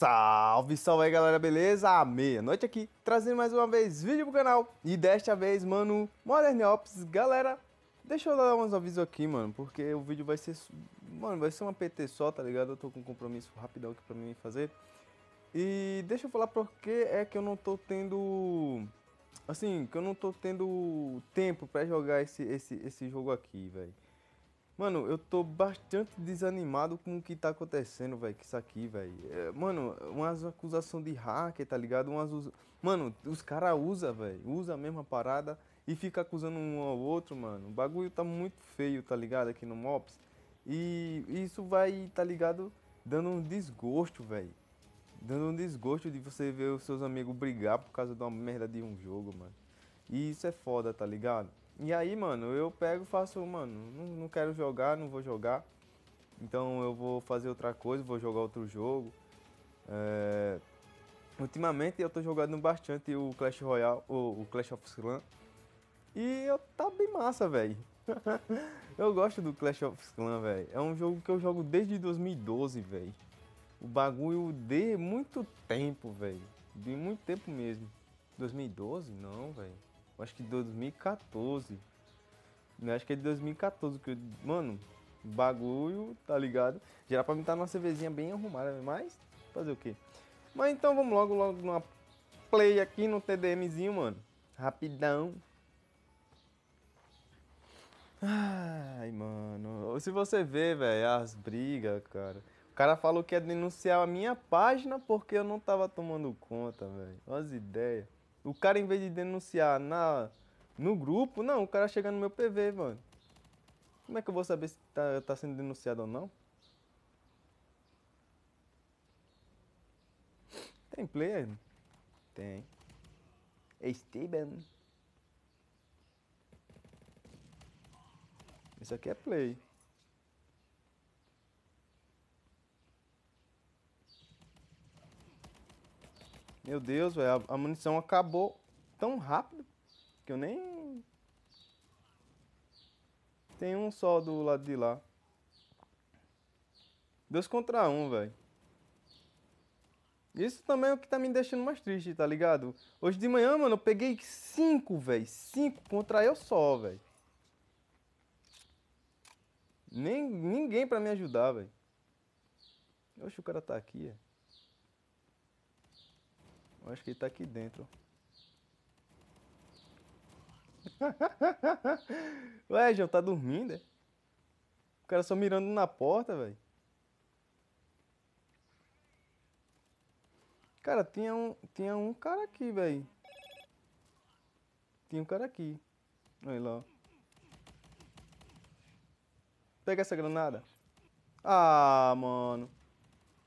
Salve, salve aí galera, beleza? Meia-noite aqui, trazendo mais uma vez vídeo pro canal E desta vez, mano, Modern Ops Galera, deixa eu dar uns avisos aqui, mano Porque o vídeo vai ser, mano, vai ser uma PT só, tá ligado? Eu tô com um compromisso rapidão aqui pra mim fazer E deixa eu falar porque é que eu não tô tendo, assim, que eu não tô tendo tempo pra jogar esse, esse, esse jogo aqui, velho Mano, eu tô bastante desanimado com o que tá acontecendo, velho, com isso aqui, velho. É, mano, umas acusação de hacker, tá ligado? Umas us... Mano, os caras usam, velho, usa a mesma parada e fica acusando um ao outro, mano. O bagulho tá muito feio, tá ligado, aqui no Mops. E isso vai, tá ligado, dando um desgosto, velho. Dando um desgosto de você ver os seus amigos brigar por causa de uma merda de um jogo, mano. E isso é foda, tá ligado? E aí, mano, eu pego e faço, mano, não, não quero jogar, não vou jogar. Então eu vou fazer outra coisa, vou jogar outro jogo. É... Ultimamente eu tô jogando bastante o Clash Royale, o, o Clash of Clans. E eu, tá bem massa, velho. eu gosto do Clash of Clans, velho. É um jogo que eu jogo desde 2012, velho. O bagulho de muito tempo, velho. De muito tempo mesmo. 2012? Não, velho acho que 2014. não Acho que é de 2014 que eu. Mano, bagulho, tá ligado? Geral pra mim tá numa cervezinha bem arrumada, né? mas fazer o quê? Mas então vamos logo, logo numa play aqui no TDMzinho, mano. Rapidão. Ai, mano. Se você vê, velho, as brigas, cara. O cara falou que ia denunciar a minha página porque eu não tava tomando conta, velho. Olha as ideias. O cara, em vez de denunciar na, no grupo, não, o cara chega no meu PV, mano. Como é que eu vou saber se tá, tá sendo denunciado ou não? Tem player? Tem. Esteban. Isso aqui é play. Meu Deus, velho, a munição acabou tão rápido que eu nem. Tem um só do lado de lá. Dois contra um, velho. Isso também é o que tá me deixando mais triste, tá ligado? Hoje de manhã, mano, eu peguei cinco, velho. Cinco contra eu só, velho. Nem, ninguém pra me ajudar, velho. Oxe, o cara tá aqui, é. Eu acho que ele tá aqui dentro. Ué, João, tá dormindo? É? O cara só mirando na porta, velho. Cara, tinha um, tinha um cara aqui, velho. Tinha um cara aqui. Olha lá. Pega essa granada. Ah, mano.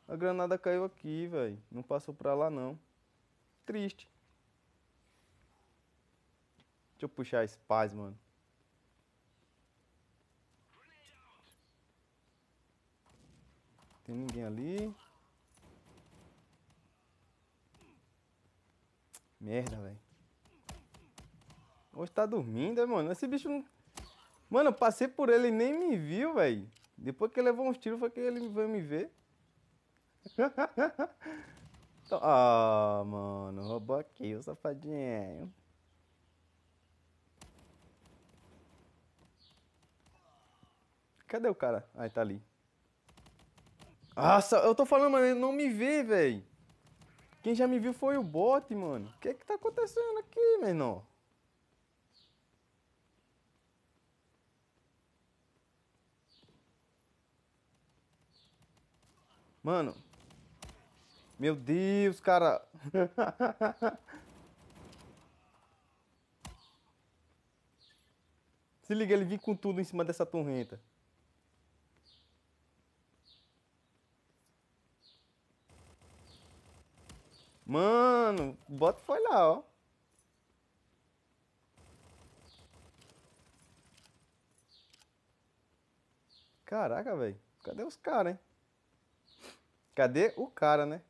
A granada caiu aqui, velho. Não passou pra lá, não. Triste. Deixa eu puxar a Spaz, mano. Tem ninguém ali. Merda, velho. Hoje tá dormindo, é, mano. Esse bicho não... Mano, eu passei por ele e nem me viu, velho. Depois que ele levou uns tiros, foi que ele veio me ver. Ah, mano, roubou aqui o safadinho. Cadê o cara? Ah, tá ali. Nossa, eu tô falando, mano, ele não me vê, velho. Quem já me viu foi o bot, mano. O que é que tá acontecendo aqui, menor? Mano, meu Deus, cara. Se liga, ele vem com tudo em cima dessa torrenta. Mano, bota foi lá, ó. Caraca, velho. Cadê os caras, hein? Cadê o cara, né?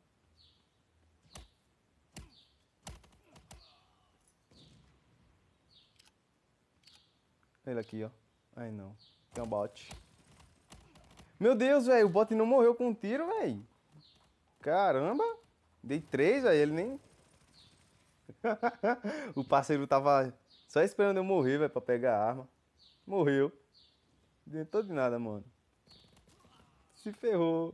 Ele aqui, ó. Ai, não. Tem um bot. Meu Deus, velho. O bot não morreu com um tiro, velho. Caramba. Dei três, velho. Ele nem... o parceiro tava só esperando eu morrer, velho, pra pegar a arma. Morreu. Não de nada, mano. Se ferrou.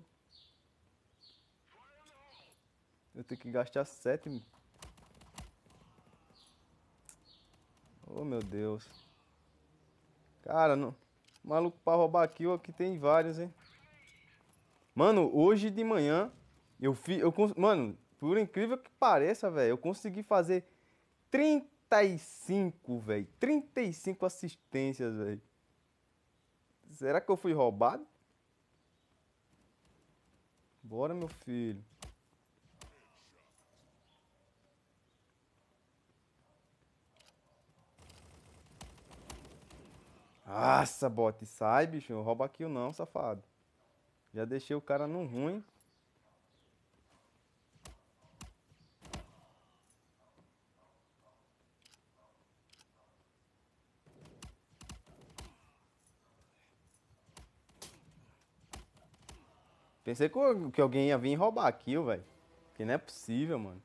Eu tenho que gastar sete. Oh, meu Deus. Cara, não... maluco pra roubar aqui, ó, aqui tem vários, hein? Mano, hoje de manhã, eu fiz... Eu cons... Mano, por incrível que pareça, velho, eu consegui fazer 35, velho. 35 assistências, velho. Será que eu fui roubado? Bora, meu filho. Nossa, bote, sai, bicho. Não rouba kill não, safado. Já deixei o cara no ruim. Pensei que alguém ia vir roubar a kill, velho. Que não é possível, mano.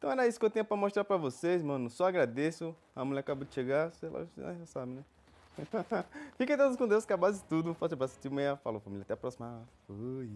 Então era isso que eu tinha pra mostrar pra vocês, mano. Só agradeço. A mulher acabou de chegar, sei lá, já sabe, né? Fiquem todos com Deus, que é a base de tudo. Um forte abraço, tio meia. Falou, família. Até a próxima. Fui.